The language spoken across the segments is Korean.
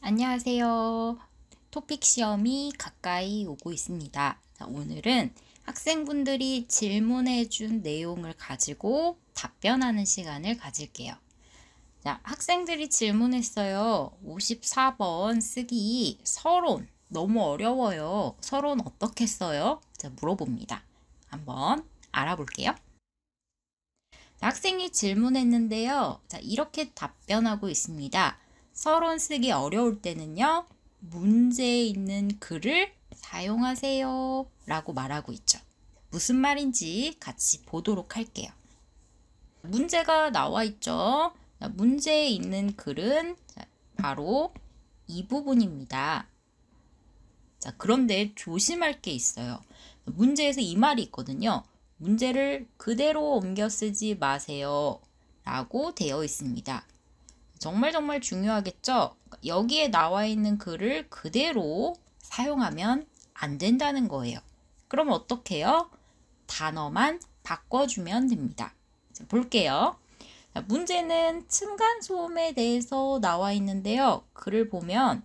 안녕하세요. 토픽 시험이 가까이 오고 있습니다. 자, 오늘은 학생분들이 질문해 준 내용을 가지고 답변하는 시간을 가질게요. 자, 학생들이 질문했어요. 54번 쓰기 서론 너무 어려워요. 서론 어떻게 써요? 자, 물어봅니다. 한번 알아볼게요. 학생이 질문했는데요. 자, 이렇게 답변하고 있습니다. 서론 쓰기 어려울 때는요. 문제에 있는 글을 사용하세요. 라고 말하고 있죠. 무슨 말인지 같이 보도록 할게요. 문제가 나와 있죠. 문제에 있는 글은 바로 이 부분입니다. 자, 그런데 조심할 게 있어요. 문제에서 이 말이 있거든요. 문제를 그대로 옮겨 쓰지 마세요. 라고 되어 있습니다. 정말 정말 중요하겠죠? 여기에 나와 있는 글을 그대로 사용하면 안 된다는 거예요. 그럼 어떻게 해요? 단어만 바꿔주면 됩니다. 볼게요. 자, 문제는 층간소음에 대해서 나와 있는데요. 글을 보면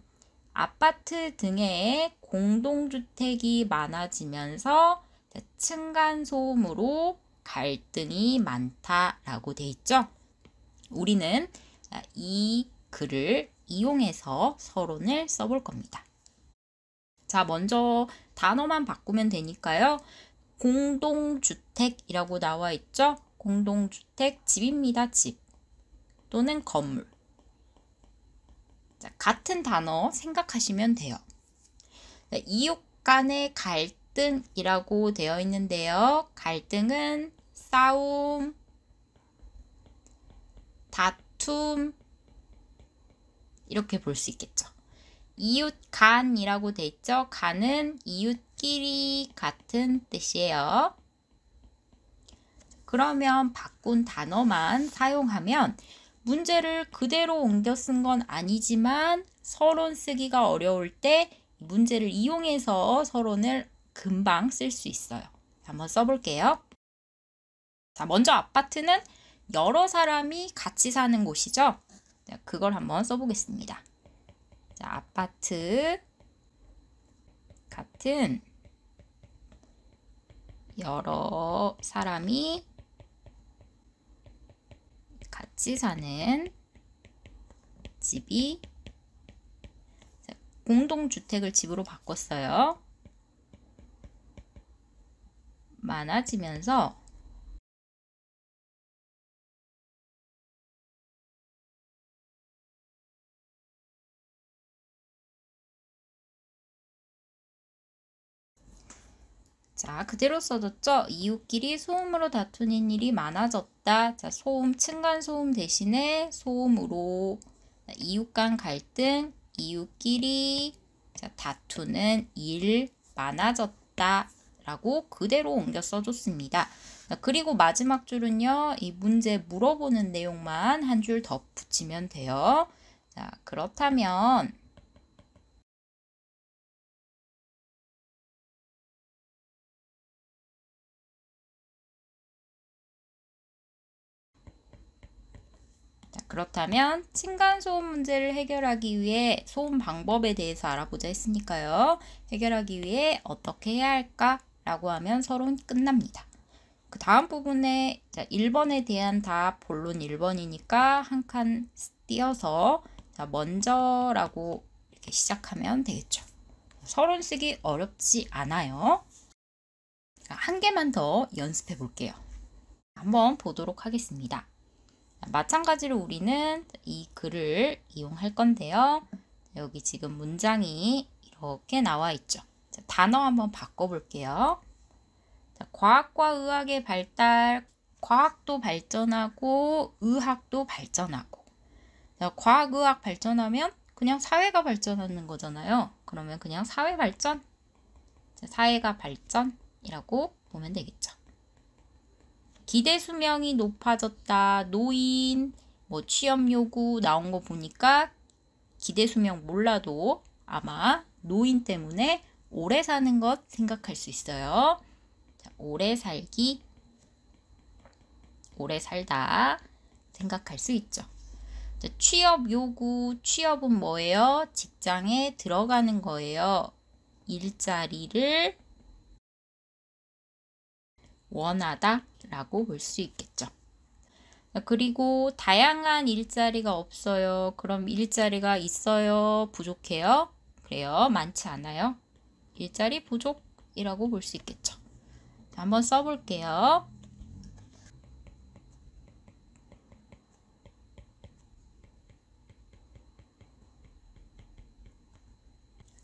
아파트 등의 공동주택이 많아지면서 층간소음으로 갈등이 많다라고 돼 있죠. 우리는 이 글을 이용해서 서론을 써볼 겁니다. 자, 먼저 단어만 바꾸면 되니까요. 공동주택이라고 나와 있죠? 공동주택 집입니다. 집 또는 건물. 자, 같은 단어 생각하시면 돼요. 자, 네, 이웃 간의 갈등이라고 되어 있는데요. 갈등은 싸움, 다툼, 툼 이렇게 볼 수 있겠죠. 이웃 간이라고 돼 있죠. 간은 이웃끼리 같은 뜻이에요. 그러면 바꾼 단어만 사용하면 문제를 그대로 옮겨 쓴 건 아니지만 서론 쓰기가 어려울 때 문제를 이용해서 서론을 금방 쓸 수 있어요. 한번 써볼게요. 자, 먼저 아파트는 여러 사람이 같이 사는 곳이죠. 그걸 한번 써보겠습니다. 자, 아파트 같은 여러 사람이 같이 사는 집이 공동주택을 집으로 바꿨어요. 많아지면서 자, 그대로 써줬죠? 이웃끼리 소음으로 다투는 일이 많아졌다. 자, 소음, 층간소음 대신에 소음으로. 자, 이웃 간 갈등, 이웃끼리 자, 다투는 일 많아졌다. 라고 그대로 옮겨 써줬습니다. 자, 그리고 마지막 줄은요, 이 문제 물어보는 내용만 한 줄 더 붙이면 돼요. 자, 그렇다면, 그렇다면 층간소음 문제를 해결하기 위해 소음 방법에 대해서 알아보자 했으니까요. 해결하기 위해 어떻게 해야 할까? 라고 하면 서론 끝납니다. 그 다음 부분에 자, 1번에 대한 답, 본론 1번이니까 한 칸 띄어서 자, 먼저라고 이렇게 시작하면 되겠죠. 서론 쓰기 어렵지 않아요. 한 개만 더 연습해 볼게요. 한번 보도록 하겠습니다. 마찬가지로 우리는 이 글을 이용할 건데요. 여기 지금 문장이 이렇게 나와 있죠. 자, 단어 한번 바꿔볼게요. 자, 과학과 의학의 발달, 과학도 발전하고 의학도 발전하고 자, 과학, 의학 발전하면 그냥 사회가 발전하는 거잖아요. 그러면 그냥 사회 발전, 사회가 발전이라고 보면 되겠죠. 기대 수명이 높아졌다, 노인, 뭐 취업 요구 나온 거 보니까 기대 수명 몰라도 아마 노인 때문에 오래 사는 것 생각할 수 있어요. 자, 오래 살기, 오래 살다 생각할 수 있죠. 자, 취업 요구, 취업은 뭐예요? 직장에 들어가는 거예요. 일자리를 원하다 라고 볼 수 있겠죠. 그리고 다양한 일자리가 없어요. 그럼 일자리가 있어요? 부족해요? 그래요. 많지 않아요. 일자리 부족이라고 볼 수 있겠죠. 한번 써볼게요.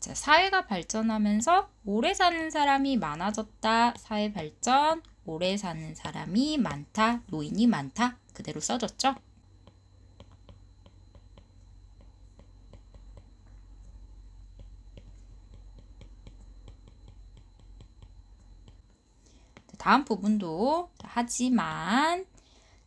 자, 사회가 발전하면서 오래 사는 사람이 많아졌다. 사회 발전. 오래 사는 사람이 많다, 노인이 많다 그대로 써졌죠 다음 부분도 하지만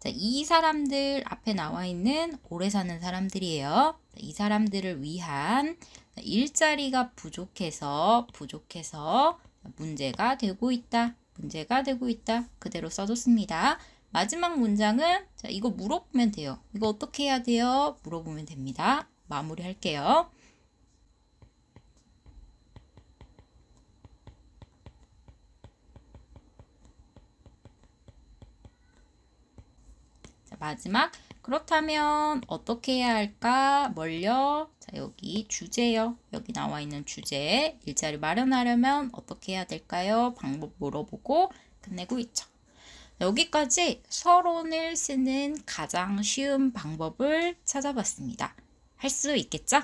이 사람들 앞에 나와 있는 오래 사는 사람들이에요. 이 사람들을 위한 일자리가 부족해서 부족해서 문제가 되고 있다. 문제가 되고 있다. 그대로 써줬습니다. 마지막 문장은 자, 이거 물어보면 돼요. 이거 어떻게 해야 돼요? 물어보면 됩니다. 마무리할게요. 마지막 그렇다면 어떻게 해야 할까? 뭘요? 자, 여기 주제요. 여기 나와 있는 주제 에 일자리 마련하려면 어떻게 해야 될까요? 방법 물어보고 끝내고 있죠. 여기까지 서론을 쓰는 가장 쉬운 방법을 찾아봤습니다. 할 수 있겠죠?